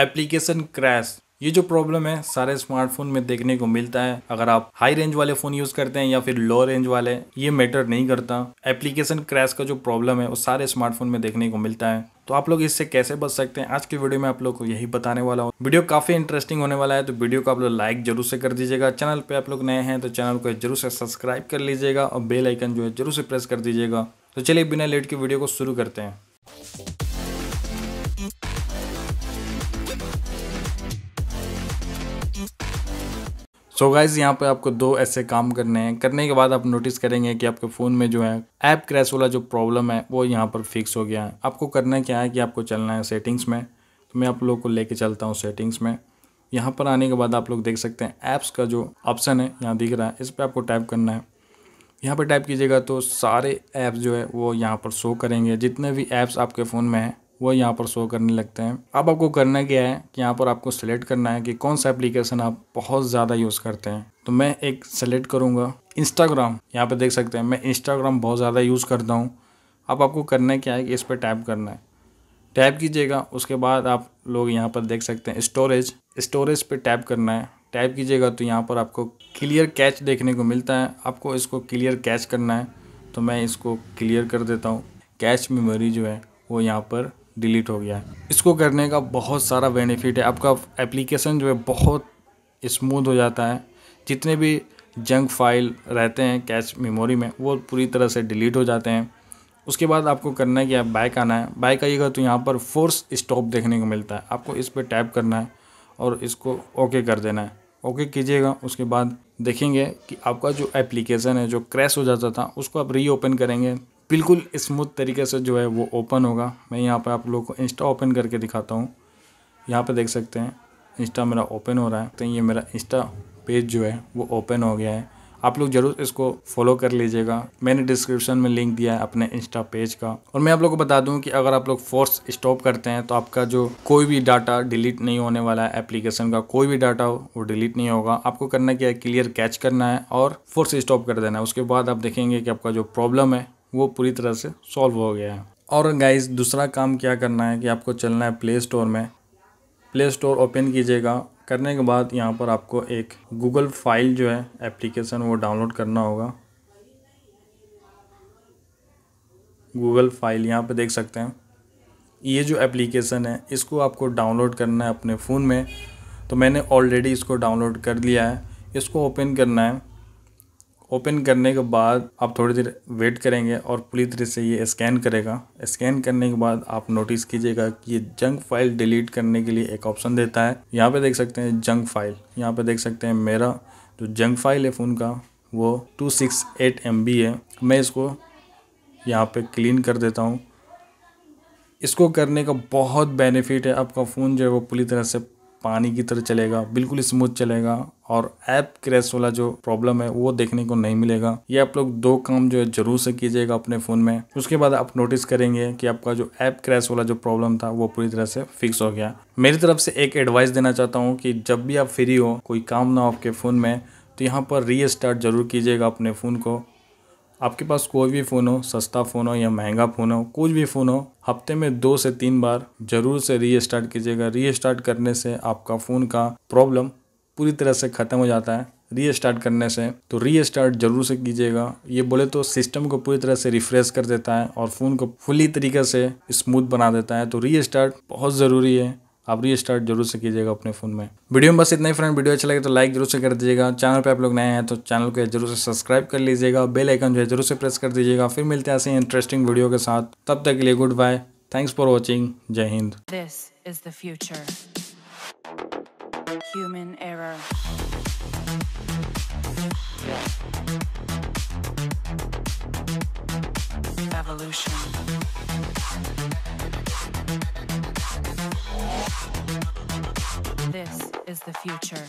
Application crash ये जो problem है सारे स्मार्टफोन में देखने को मिलता है अगर आप हाई रेंज वाले फ़ोन यूज़ करते हैं या फिर लो रेंज वाले ये मैटर नहीं करता एप्लीकेशन क्रैश का जो प्रॉब्लम है वो सारे स्मार्टफोन में देखने को मिलता है तो आप लोग इससे कैसे बच सकते हैं आज की वीडियो में आप लोग को यही बताने वाला हूँ वीडियो काफ़ी इंटरेस्टिंग होने वाला है तो वीडियो को आप लोग लाइक जरूर से कर दीजिएगा चैनल पर आप लोग नए हैं तो चैनल को जरूर से सब्सक्राइब कर लीजिएगा और बेलाइकन जो है जरूर से प्रेस कर दीजिएगा तो चलिए बिना लेट के वीडियो को शुरू करते हैं सो गाइज यहाँ पे आपको दो ऐसे काम करने हैं करने के बाद आप नोटिस करेंगे कि आपके फ़ोन में जो है ऐप क्रैश वाला जो प्रॉब्लम है वो यहाँ पर फिक्स हो गया है आपको करना क्या है कि आपको चलना है सेटिंग्स में तो मैं आप लोग को लेके चलता हूँ सेटिंग्स में यहाँ पर आने के बाद आप लोग देख सकते हैं ऐप्स का जो ऑप्शन है यहाँ दिख रहा है इस पर आपको टाइप करना है यहाँ पर टाइप कीजिएगा तो सारे ऐप्स जो है वो यहाँ पर शो करेंगे जितने भी ऐप्स आपके फ़ोन में हैं वो यहाँ पर शो करने लगते हैं अब आपको करना क्या है कि यहाँ पर आपको सेलेक्ट करना है कि कौन सा एप्लीकेशन आप बहुत ज़्यादा यूज़ करते हैं तो मैं एक सेलेक्ट करूँगा इंस्टाग्राम यहाँ पर देख सकते हैं मैं इंस्टाग्राम बहुत ज़्यादा यूज़ करता हूँ अब आपको करना क्या है कि इस पर टैप करना है टैप कीजिएगा उसके बाद आप लोग यहाँ पर देख सकते हैं स्टोरेज स्टोरेज पर टैप करना है टाइप कीजिएगा तो यहाँ पर आपको क्लियर कैच देखने को मिलता है आपको इसको क्लियर कैच करना है तो मैं इसको क्लियर कर देता हूँ कैच मेमोरी जो है वो यहाँ पर डिलीट हो गया है इसको करने का बहुत सारा बेनिफिट है आपका एप्लीकेशन जो है बहुत स्मूथ हो जाता है जितने भी जंक फाइल रहते हैं कैश मेमोरी में वो पूरी तरह से डिलीट हो जाते हैं उसके बाद आपको करना है कि आप बाइक आना है बाइक आइएगा तो यहाँ पर फोर्स स्टॉप देखने को मिलता है आपको इस पर टैप करना है और इसको ओके कर देना है ओके कीजिएगा उसके बाद देखेंगे कि आपका जो एप्लीकेशन है जो क्रैश हो जाता था उसको आप रीओपन करेंगे बिल्कुल स्मूथ तरीके से जो है वो ओपन होगा मैं यहाँ पर आप लोग को इंस्टा ओपन करके दिखाता हूँ यहाँ पर देख सकते हैं इंस्टा मेरा ओपन हो रहा है तो ये मेरा इंस्टा पेज जो है वो ओपन हो गया है आप लोग जरूर इसको फॉलो कर लीजिएगा मैंने डिस्क्रिप्शन में लिंक दिया है अपने इंस्टा पेज का और मैं आप लोग को बता दूं कि अगर आप लोग फोर्स स्टॉप करते हैं तो आपका जो कोई भी डाटा डिलीट नहीं होने वाला है एप्लीकेशन का कोई भी डाटा हो वो डिलीट नहीं होगा आपको करना क्या है क्लियर कैच करना है और फोर्स स्टॉप कर देना है उसके बाद आप देखेंगे कि आपका जो प्रॉब्लम है वो पूरी तरह से सॉल्व हो गया है और गाइज दूसरा काम क्या करना है कि आपको चलना है प्ले स्टोर में प्ले स्टोर ओपन कीजिएगा करने के बाद यहाँ पर आपको एक गूगल फाइल जो है एप्लीकेशन वो डाउनलोड करना होगा गूगल फाइल यहाँ पे देख सकते हैं ये जो एप्लीकेशन है इसको आपको डाउनलोड करना है अपने फ़ोन में तो मैंने ऑलरेडी इसको डाउनलोड कर लिया है इसको ओपन करना है ओपन करने के बाद आप थोड़ी देर वेट करेंगे और पूरी तरह से ये स्कैन करेगा स्कैन करने के बाद आप नोटिस कीजिएगा कि ये जंक फाइल डिलीट करने के लिए एक ऑप्शन देता है यहाँ पे देख सकते हैं जंक फाइल यहाँ पे देख सकते हैं मेरा जो जंक फाइल है फ़ोन का वो two six eight M B है मैं इसको यहाँ पर क्लीन कर देता हूँ इसको करने का बहुत बेनिफिट है आपका फ़ोन जो है वो पूरी तरह से पानी की तरह चलेगा बिल्कुल स्मूथ चलेगा और ऐप क्रैश वाला जो प्रॉब्लम है वो देखने को नहीं मिलेगा ये आप लोग दो काम जो है जरूर से कीजिएगा अपने फ़ोन में उसके बाद आप नोटिस करेंगे कि आपका जो ऐप क्रैश वाला जो प्रॉब्लम था वो पूरी तरह से फिक्स हो गया मेरी तरफ से एक एडवाइस देना चाहता हूँ कि जब भी आप फ्री हो कोई काम ना हो आपके फ़ोन में तो यहाँ पर री जरूर कीजिएगा अपने फ़ोन को आपके पास कोई भी फ़ोन हो सस्ता फ़ोन हो या महंगा फ़ोन हो कुछ भी फ़ोन हो हफ्ते में दो से तीन बार ज़रूर से रीस्टार्ट कीजिएगा रीस्टार्ट करने से आपका फ़ोन का प्रॉब्लम पूरी तरह से ख़त्म हो जाता है रीस्टार्ट करने से तो रीस्टार्ट जरूर से कीजिएगा ये बोले तो सिस्टम को पूरी तरह से रिफ्रेश कर देता है और फ़ोन को फुली तरीके से स्मूथ बना देता है तो रीस्टार्ट बहुत ज़रूरी है आप रीस्टार्ट जरूर से कीजिएगा अपने फ़ोन में वीडियो में बस इतना ही फ्रेंड वीडियो अच्छा लगे तो लाइक जरूर से कर दीजिएगा चैनल पे आप लोग नए हैं तो चैनल को जरूर से सब्सक्राइब कर लीजिएगा बेल आइकन जो है जरूर से प्रेस कर दीजिएगा फिर मिलते हैं ऐसे इंटरेस्टिंग वीडियो के साथ तब तक के लिए good bye thanks for watching जय Hind this is the future human error evolution is the future.